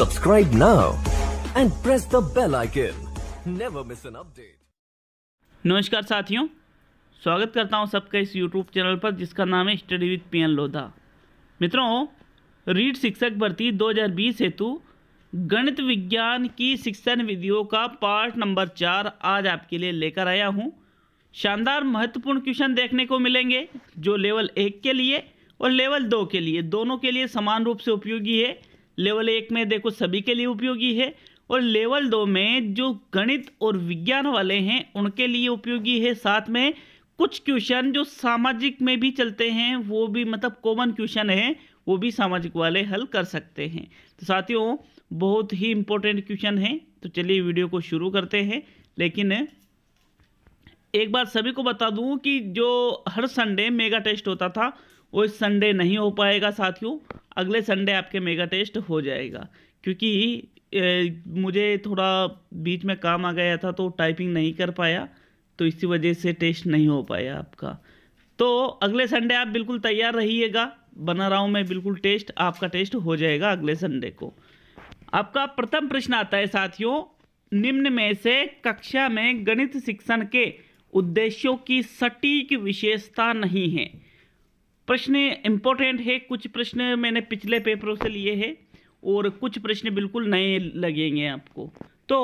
Subscribe now and press the bell icon. Never miss an update. नमस्कार साथियों स्वागत करता हूं सबका इस YouTube चैनल पर जिसका नाम है स्टडी विद पी लोधा मित्रों रीड शिक्षक भर्ती 2020 हेतु गणित विज्ञान की शिक्षण विधियों का पार्ट नंबर चार आज आपके लिए लेकर आया हूं शानदार महत्वपूर्ण क्वेश्चन देखने को मिलेंगे जो लेवल एक के लिए और लेवल दो के लिए दोनों के लिए समान रूप से उपयोगी है लेवल एक में देखो सभी के लिए उपयोगी है और लेवल दो में जो गणित और विज्ञान वाले हैं उनके लिए उपयोगी है साथ में कुछ क्वेश्चन जो सामाजिक में भी चलते हैं वो भी मतलब कॉमन क्वेश्चन है वो भी सामाजिक वाले हल कर सकते हैं तो साथियों बहुत ही इम्पोर्टेंट क्वेश्चन है तो चलिए वीडियो को शुरू करते हैं लेकिन एक बार सभी को बता दूं कि जो हर संडे मेगा टेस्ट होता था वो इस संडे नहीं हो पाएगा साथियों अगले संडे आपके मेगा टेस्ट हो जाएगा क्योंकि ए, मुझे थोड़ा बीच में काम आ गया था तो टाइपिंग नहीं कर पाया तो इसी वजह से टेस्ट नहीं हो पाया आपका तो अगले संडे आप बिल्कुल तैयार रहिएगा बना रहा हूँ मैं बिल्कुल टेस्ट आपका टेस्ट हो जाएगा अगले संडे को आपका प्रथम प्रश्न आता है साथियों निम्न में से कक्षा में गणित शिक्षण के उद्देश्यों की सटीक विशेषता नहीं है प्रश्न इम्पोर्टेंट है कुछ प्रश्न मैंने पिछले पेपरों से लिए हैं और कुछ प्रश्न बिल्कुल नए लगेंगे आपको तो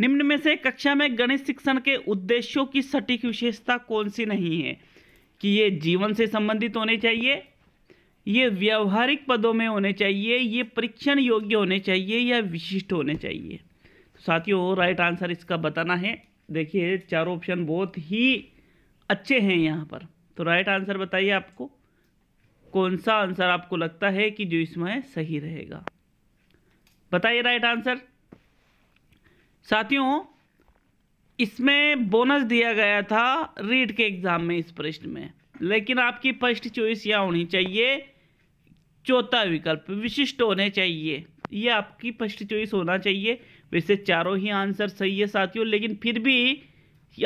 निम्न में से कक्षा में गणित शिक्षण के उद्देश्यों की सटीक विशेषता कौन सी नहीं है कि ये जीवन से संबंधित होने चाहिए ये व्यवहारिक पदों में होने चाहिए ये परीक्षण योग्य होने चाहिए या विशिष्ट होने चाहिए तो साथियों राइट आंसर इसका बताना है देखिए चारों ऑप्शन बहुत ही अच्छे हैं यहाँ पर तो राइट आंसर बताइए आपको कौन सा आंसर आपको लगता है कि जो इसमें सही रहेगा बताइए राइट आंसर साथियों इसमें बोनस दिया गया था रीट के एग्ज़ाम में इस प्रश्न में लेकिन आपकी फर्स्ट चॉइस यह होनी चाहिए चौथा विकल्प विशिष्ट होने चाहिए यह आपकी फर्स्ट चॉइस होना चाहिए वैसे चारों ही आंसर सही है साथियों लेकिन फिर भी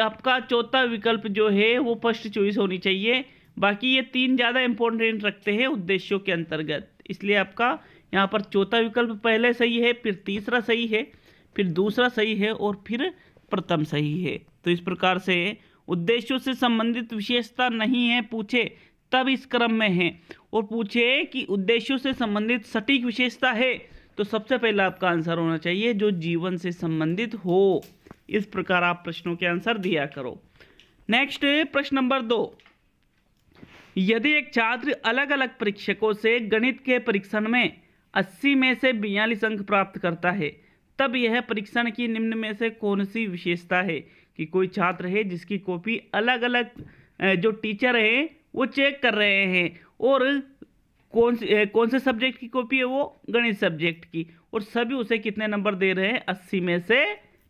आपका चौथा विकल्प जो है वो फर्स्ट चॉइस होनी चाहिए बाकी ये तीन ज़्यादा इंपॉर्टेंट रखते हैं उद्देश्यों के अंतर्गत इसलिए आपका यहाँ पर चौथा विकल्प पहले सही है फिर तीसरा सही है फिर दूसरा सही है और फिर प्रथम सही है तो इस प्रकार से उद्देश्यों से संबंधित विशेषता नहीं है पूछे तब इस क्रम में है और पूछे कि उद्देश्यों से संबंधित सटीक विशेषता है तो सबसे पहला आपका आंसर होना चाहिए जो जीवन से संबंधित हो इस प्रकार आप प्रश्नों के आंसर दिया करो नेक्स्ट प्रश्न नंबर दो यदि एक छात्र अलग अलग परीक्षकों से गणित के परीक्षण में 80 में से बयालीस अंक प्राप्त करता है तब यह परीक्षण की निम्न में से कौन सी विशेषता है कि कोई छात्र है जिसकी कॉपी अलग अलग जो टीचर हैं वो चेक कर रहे हैं और कौन से कौन से सब्जेक्ट की कॉपी है वो गणित सब्जेक्ट की और सभी उसे कितने नंबर दे रहे हैं अस्सी में से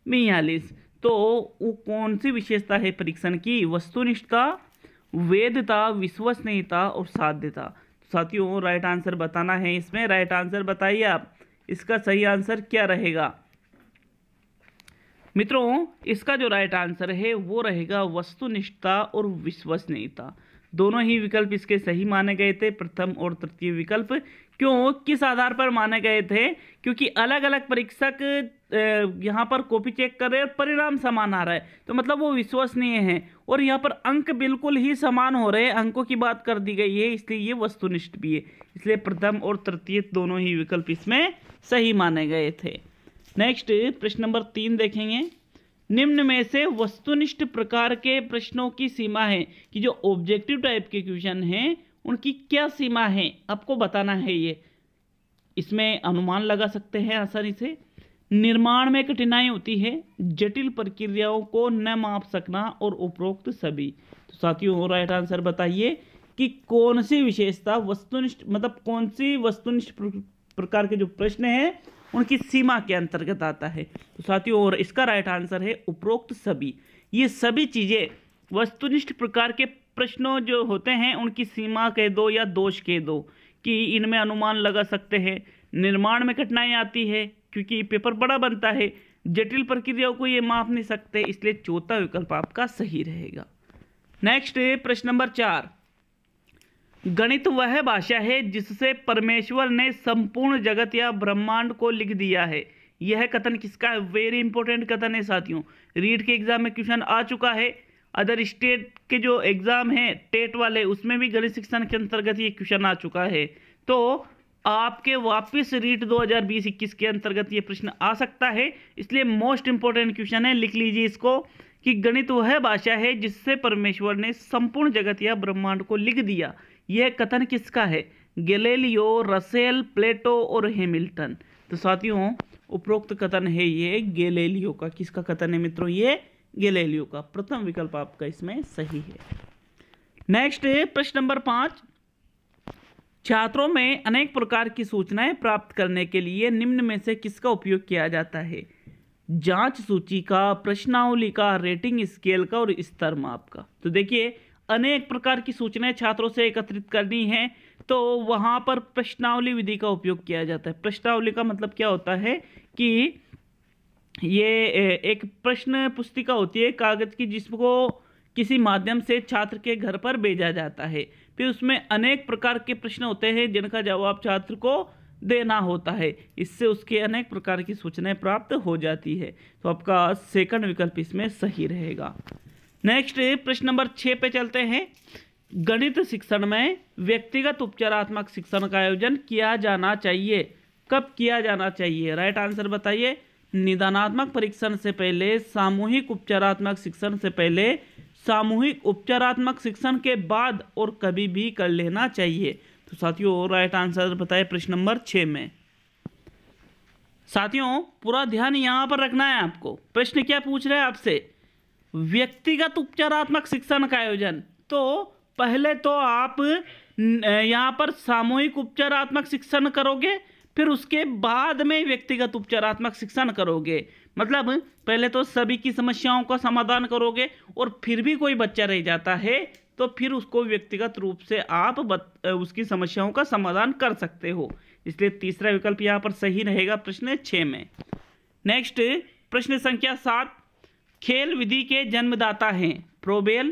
बयालीस तो वो कौन सी विशेषता है परीक्षण की वस्तुनिष्ठता वेदता विश्वसनीयता और साध्यता तो साथियों राइट आंसर बताना है इसमें राइट आंसर बताइए आप इसका सही आंसर क्या रहेगा मित्रों इसका जो राइट आंसर है वो रहेगा वस्तुनिष्ठता और विश्वसनीयता दोनों ही विकल्प इसके सही माने गए थे प्रथम और तृतीय विकल्प क्यों किस आधार पर माने गए थे क्योंकि अलग अलग परीक्षक यहाँ पर कॉपी चेक कर रहे और परिणाम समान आ रहा है तो मतलब वो विश्वसनीय है और यहाँ पर अंक बिल्कुल ही समान हो रहे हैं अंकों की बात कर दी गई है इसलिए ये वस्तुनिष्ठ भी है इसलिए प्रथम और तृतीय दोनों ही विकल्प इसमें सही माने गए थे नेक्स्ट प्रश्न नंबर तीन देखेंगे निम्न में से वस्तुनिष्ठ प्रकार के प्रश्नों की सीमा है कि जो ऑब्जेक्टिव टाइप के क्वेश्चन हैं उनकी क्या सीमा है आपको बताना है ये इसमें अनुमान लगा सकते हैं आसानी से निर्माण में कठिनाई होती है जटिल प्रक्रियाओं को न माप सकना और उपरोक्त सभी तो साथियों राइट आंसर बताइए कि कौन सी विशेषता वस्तुनिष्ठ मतलब कौन सी वस्तुनिष्ठ प्रकार के जो प्रश्न हैं उनकी सीमा के अंतर्गत आता है तो साथियों और इसका राइट आंसर है उपरोक्त सभी ये सभी चीज़ें वस्तुनिष्ठ प्रकार के प्रश्नों जो होते हैं उनकी सीमा कह दो या दोष कह दो कि इनमें अनुमान लगा सकते हैं निर्माण में कठिनाई आती है क्योंकि पेपर बड़ा बनता है जटिल प्रक्रियाओं को ये माप नहीं सकते इसलिए चौथा विकल्प आपका सही रहेगा नेक्स्ट प्रश्न नंबर चार गणित वह भाषा है जिससे परमेश्वर ने संपूर्ण जगत या ब्रह्मांड को लिख दिया है यह कथन किसका है वेरी इंपॉर्टेंट कथन है साथियों रीड के एग्जाम में क्वेश्चन आ चुका है अदर स्टेट के जो एग्ज़ाम है टेट वाले उसमें भी गणित शिक्षण के अंतर्गत ये क्वेश्चन आ चुका है तो आपके वापस रीट 2020-21 के अंतर्गत ये प्रश्न आ सकता है इसलिए मोस्ट इंपॉर्टेंट क्वेश्चन है लिख लीजिए इसको कि गणित वह भाषा है जिससे परमेश्वर ने संपूर्ण जगत या ब्रह्मांड को लिख दिया यह कथन किसका है गैलेलियो रसेल प्लेटो और हेमिल्टन तो साथियों उपरोक्त कथन है ये गेलेलियो का किसका कथन है मित्रों ये गेलेलियो का प्रथम विकल्प आपका इसमें सही है नेक्स्ट प्रश्न नंबर पाँच छात्रों में अनेक प्रकार की सूचनाएं प्राप्त करने के लिए निम्न में से किसका उपयोग किया जाता है जांच सूची का प्रश्नावली का रेटिंग स्केल का और स्तर माप का तो देखिए अनेक प्रकार की सूचनाएं छात्रों से एकत्रित करनी है तो वहाँ पर प्रश्नावली विधि का उपयोग किया जाता है प्रश्नावली का मतलब क्या होता है कि ये एक प्रश्न पुस्तिका होती है कागज़ की जिसको किसी माध्यम से छात्र के घर पर भेजा जाता है फिर उसमें अनेक प्रकार के प्रश्न होते हैं जिनका जवाब छात्र को देना होता है इससे उसके अनेक प्रकार की सूचनाएं प्राप्त हो जाती है तो आपका सेकंड विकल्प इसमें सही रहेगा नेक्स्ट प्रश्न नंबर छः पे चलते हैं गणित शिक्षण में व्यक्तिगत उपचारात्मक शिक्षण का आयोजन किया जाना चाहिए कब किया जाना चाहिए राइट आंसर बताइए निदानात्मक परीक्षण से पहले सामूहिक उपचारात्मक शिक्षण से पहले सामूहिक उपचारात्मक शिक्षण के बाद और कभी भी कर लेना चाहिए तो साथियों राइट आंसर बताए प्रश्न नंबर छः में साथियों पूरा ध्यान यहाँ पर रखना है आपको प्रश्न क्या पूछ रहे हैं आपसे व्यक्तिगत उपचारात्मक शिक्षण का आयोजन तो पहले तो आप यहाँ पर सामूहिक उपचारात्मक शिक्षण करोगे फिर उसके बाद में व्यक्तिगत उपचारात्मक शिक्षण करोगे मतलब पहले तो सभी की समस्याओं का समाधान करोगे और फिर भी कोई बच्चा रह जाता है तो फिर उसको व्यक्तिगत रूप से आप बत, उसकी समस्याओं का समाधान कर सकते हो इसलिए तीसरा विकल्प यहाँ पर सही रहेगा प्रश्न छः में नेक्स्ट प्रश्न संख्या सात खेल विधि के जन्मदाता हैं प्रोबेल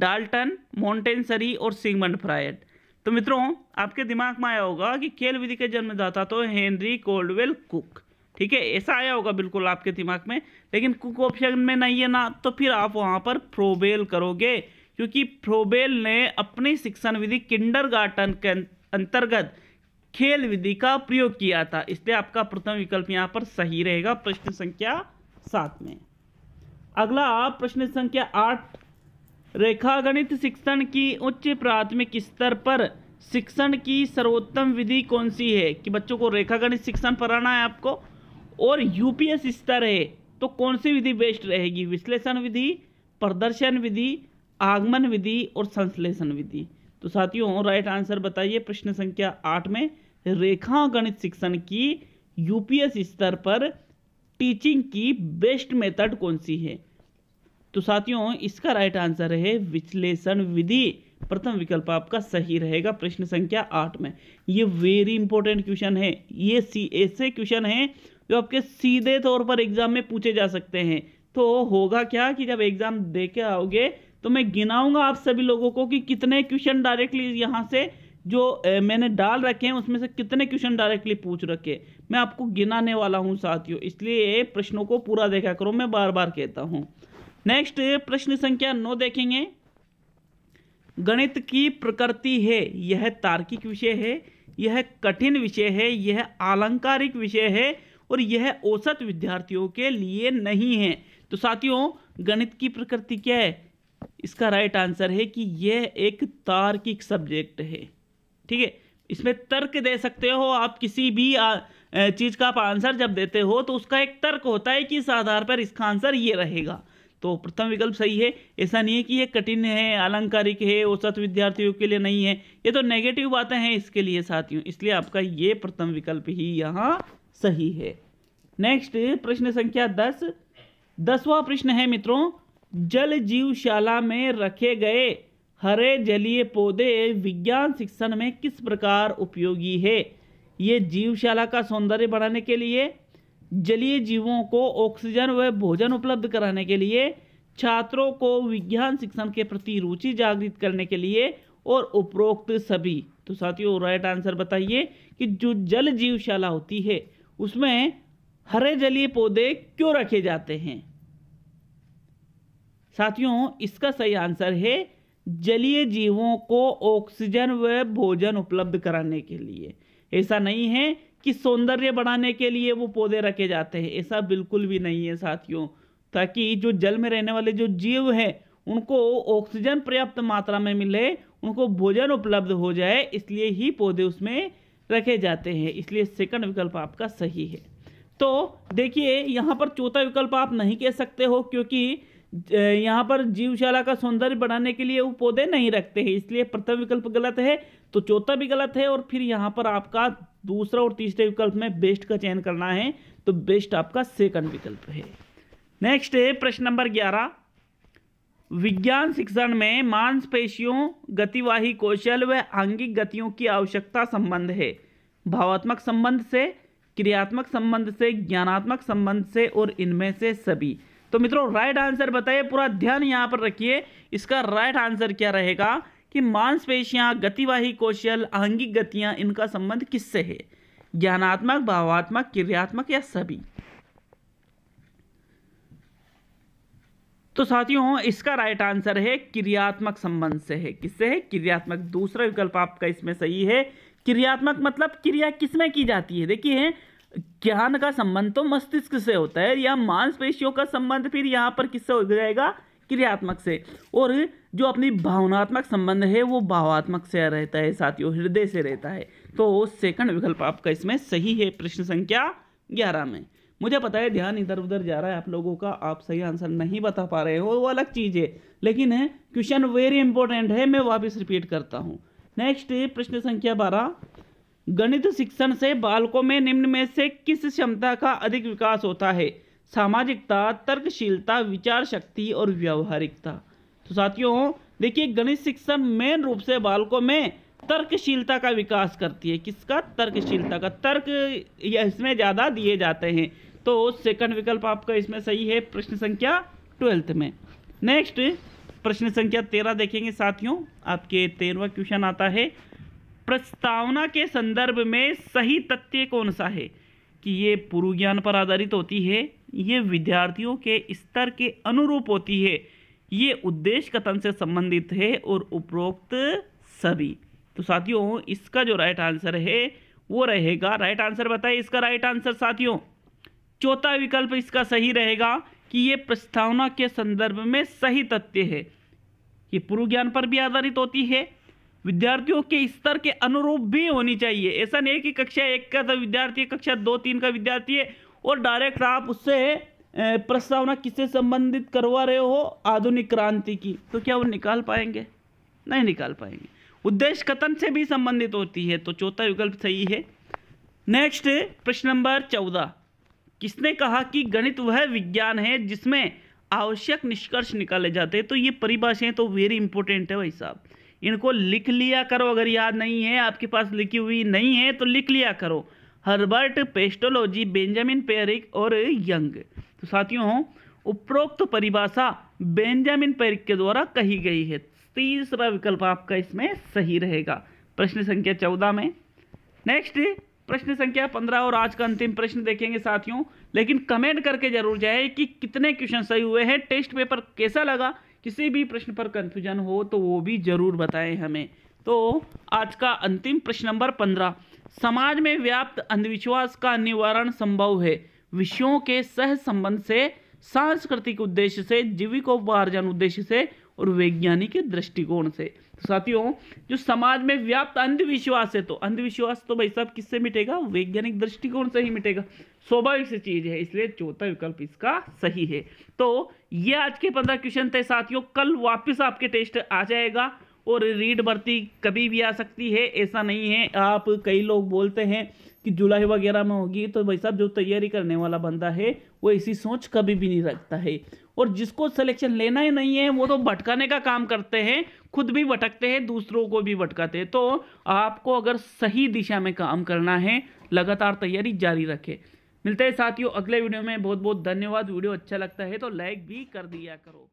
डाल्टन मोन्टेनसरी और सिगमंड फ्रायड तो मित्रों आपके दिमाग में आया होगा कि खेल विधि के जन्मदाता तो हेनरी कोल्डवेल कुक ठीक है ऐसा आया होगा बिल्कुल आपके दिमाग में लेकिन कुक ऑप्शन में नहीं है ना तो फिर आप वहाँ पर प्रोबेल करोगे क्योंकि प्रोबेल ने अपनी शिक्षण विधि गार्टन के अंतर्गत खेल विधि का प्रयोग किया था इसलिए आपका प्रथम विकल्प यहाँ पर सही रहेगा प्रश्न संख्या सात में अगला प्रश्न संख्या आठ रेखा गणित शिक्षण की उच्च प्राथमिक स्तर पर शिक्षण की सर्वोत्तम विधि कौन सी है कि बच्चों को रेखा गणित शिक्षण पढ़ाना है आपको और यूपीएस स्तर है तो कौन सी विधि बेस्ट रहेगी विश्लेषण विधि प्रदर्शन विधि आगमन विधि और संश्लेषण विधि तो साथियों राइट आंसर बताइए प्रश्न संख्या आठ में रेखा गणित शिक्षण की यूपीएस स्तर पर टीचिंग की बेस्ट मेथड कौन सी है तो साथियों इसका राइट आंसर है विश्लेषण विधि प्रथम विकल्प आपका सही रहेगा प्रश्न संख्या आठ में ये वेरी इंपॉर्टेंट क्वेश्चन है ये सी ऐसे क्वेश्चन है जो आपके सीधे तौर पर एग्जाम में पूछे जा सकते हैं तो होगा क्या कि जब एग्जाम दे के आओगे तो मैं गिनाऊंगा आप सभी लोगों को कि कितने क्वेश्चन डायरेक्टली यहाँ से जो ए, मैंने डाल रखे हैं उसमें से कितने क्वेश्चन डायरेक्टली पूछ रखे मैं आपको गिनाने वाला हूँ साथियों इसलिए प्रश्नों को पूरा देखा करो मैं बार बार कहता हूँ नेक्स्ट प्रश्न संख्या नौ देखेंगे गणित की प्रकृति है यह तार्किक विषय है यह कठिन विषय है यह आलंकारिक विषय है और यह औसत विद्यार्थियों के लिए नहीं है तो साथियों गणित की प्रकृति क्या है इसका राइट आंसर है कि यह एक तार्किक सब्जेक्ट है ठीक है इसमें तर्क दे सकते हो आप किसी भी चीज़ का आप आंसर जब देते हो तो उसका एक तर्क होता है कि इस आधार पर इसका आंसर ये रहेगा तो प्रथम विकल्प सही है ऐसा नहीं है कि ये कठिन है अलंकारिक है औसत विद्यार्थियों के लिए नहीं है ये तो नेगेटिव बातें हैं इसके लिए साथियों इसलिए आपका ये प्रथम विकल्प ही यहाँ सही है नेक्स्ट प्रश्न संख्या दस दसवा प्रश्न है मित्रों जल जीवशाला में रखे गए हरे जलीय पौधे विज्ञान शिक्षण में किस प्रकार उपयोगी है ये जीवशाला का सौंदर्य बढ़ाने के लिए जलीय जीवों को ऑक्सीजन व भोजन उपलब्ध कराने के लिए छात्रों को विज्ञान शिक्षण के प्रति रुचि जागृत करने के लिए और उपरोक्त सभी तो साथियों राइट आंसर बताइए कि जो जल जीवशाला होती है उसमें हरे जलीय पौधे क्यों रखे जाते हैं साथियों इसका सही आंसर है जलीय जीवों को ऑक्सीजन व भोजन उपलब्ध कराने के लिए ऐसा नहीं है कि सौंदर्य बढ़ाने के लिए वो पौधे रखे जाते हैं ऐसा बिल्कुल भी नहीं है साथियों ताकि जो जल में रहने वाले जो जीव हैं उनको ऑक्सीजन पर्याप्त मात्रा में मिले उनको भोजन उपलब्ध हो जाए इसलिए ही पौधे उसमें रखे जाते हैं इसलिए सेकंड विकल्प आपका सही है तो देखिए यहाँ पर चौथा विकल्प आप नहीं कह सकते हो क्योंकि यहाँ पर जीवशाला का सौंदर्य बढ़ाने के लिए वो पौधे नहीं रखते हैं इसलिए प्रथम विकल्प गलत है तो चौथा भी गलत है और फिर यहाँ पर आपका दूसरा और तीसरे विकल्प में बेस्ट का चयन करना है तो बेस्ट आपका सेकंड विकल्प है नेक्स्ट है प्रश्न नंबर ग्यारह विज्ञान शिक्षण में मांसपेशियों गतिवाही कौशल व आंगिक गतियों की आवश्यकता संबंध है भावात्मक संबंध से क्रियात्मक संबंध से ज्ञानात्मक संबंध से और इनमें से सभी तो मित्रों राइट आंसर बताइए पूरा ध्यान यहाँ पर रखिए इसका राइट आंसर क्या रहेगा कि मांसपेशियाँ गतिवाही कौशल आहंगिक गतियाँ इनका संबंध किससे है ज्ञानात्मक भावात्मक क्रियात्मक या सभी तो साथियों इसका राइट आंसर है क्रियात्मक संबंध से है किससे है क्रियात्मक दूसरा विकल्प आपका इसमें सही है क्रियात्मक मतलब क्रिया किसमें की जाती है देखिए ज्ञान का संबंध तो मस्तिष्क से होता है या मांसपेशियों का संबंध फिर यहाँ पर किससे हो जाएगा क्रियात्मक से और जो अपनी भावनात्मक संबंध है वो भावात्मक से रहता है साथियों हृदय से रहता है तो सेकंड विकल्प आपका इसमें सही है प्रश्न संख्या ग्यारह में मुझे पता है ध्यान इधर उधर जा रहा है आप लोगों का आप सही आंसर नहीं बता पा रहे हो वो अलग चीज़ है लेकिन क्वेश्चन वेरी इंपॉर्टेंट है मैं वापस रिपीट करता हूँ नेक्स्ट प्रश्न संख्या बारह गणित शिक्षण से बालकों में निम्न में से किस क्षमता का अधिक विकास होता है सामाजिकता तर्कशीलता विचार शक्ति और व्यवहारिकता तो साथियों देखिए गणित शिक्षण मेन रूप से बालकों में तर्कशीलता का विकास करती है किसका तर्कशीलता का तर्क इसमें ज़्यादा दिए जाते हैं तो सेकंड विकल्प आपका इसमें सही है प्रश्न संख्या ट्वेल्थ में नेक्स्ट प्रश्न संख्या तेरह देखेंगे साथियों आपके तेरहवा क्वेश्चन आता है प्रस्तावना के संदर्भ में सही तथ्य कौन सा है कि ये पूर्व ज्ञान पर आधारित होती है ये विद्यार्थियों के स्तर के अनुरूप होती है ये उद्देश्य कथन से संबंधित है और उपरोक्त सभी तो साथियों इसका जो राइट आंसर है वो रहेगा राइट आंसर बताइए इसका राइट आंसर साथियों चौथा विकल्प इसका सही रहेगा कि ये प्रस्तावना के संदर्भ में सही तथ्य है ये पूर्व ज्ञान पर भी आधारित होती है विद्यार्थियों के स्तर के अनुरूप भी होनी चाहिए ऐसा नहीं कि कक्षा एक का विद्यार्थी कक्षा दो तीन का विद्यार्थी है और डायरेक्ट आप उससे प्रस्तावना किससे संबंधित करवा रहे हो आधुनिक क्रांति की तो क्या वो निकाल पाएंगे नहीं निकाल पाएंगे उद्देश्य कथन से भी संबंधित होती है तो चौथा विकल्प सही है नेक्स्ट प्रश्न नंबर चौदह किसने कहा कि गणित वह विज्ञान है जिसमें आवश्यक निष्कर्ष निकाले जाते हैं तो ये परिभाषाएं तो वेरी इंपॉर्टेंट है भाई साहब इनको लिख लिया करो अगर याद नहीं है आपके पास लिखी हुई नहीं है तो लिख लिया करो हर्बर्ट पेस्टोलॉजी बेंजामिन पेरिक और यंग तो साथियों उपरोक्त परिभाषा बेंजामिन पेरिक के द्वारा कही गई है तीसरा विकल्प आपका इसमें सही रहेगा प्रश्न संख्या चौदह में नेक्स्ट प्रश्न संख्या पंद्रह और आज का अंतिम प्रश्न देखेंगे साथियों लेकिन कमेंट करके जरूर जाए कि कितने क्वेश्चन सही हुए हैं टेस्ट पेपर कैसा लगा किसी भी प्रश्न पर कन्फ्यूजन हो तो वो भी ज़रूर बताएं हमें तो आज का अंतिम प्रश्न नंबर पंद्रह समाज में व्याप्त अंधविश्वास का निवारण संभव है विषयों के सह संबंध से सांस्कृतिक उद्देश्य से जीविकोपार्जन उद्देश्य से और वैज्ञानिक दृष्टिकोण से तो साथियों जो समाज में व्याप्त अंधविश्वास है तो अंधविश्वास तो भाई साहब किससे मिटेगा वैज्ञानिक दृष्टिकोण से ही मिटेगा स्वाभाविक सी चीज है इसलिए चौथा विकल्प इसका सही है तो ये आज के पंद्रह क्वेश्चन थे साथियों कल वापस आपके टेस्ट आ जाएगा और रीड भर्ती कभी भी आ सकती है ऐसा नहीं है आप कई लोग बोलते हैं कि जुलाई वगैरह में होगी तो भाई साहब जो तैयारी करने वाला बंदा है वो ऐसी सोच कभी भी नहीं रखता है और जिसको सिलेक्शन लेना ही नहीं है वो तो भटकाने का काम करते हैं खुद भी भटकते हैं दूसरों को भी भटकाते हैं तो आपको अगर सही दिशा में काम करना है लगातार तैयारी जारी रखें मिलते हैं साथियों अगले वीडियो में बहुत बहुत धन्यवाद वीडियो अच्छा लगता है तो लाइक भी कर दिया करो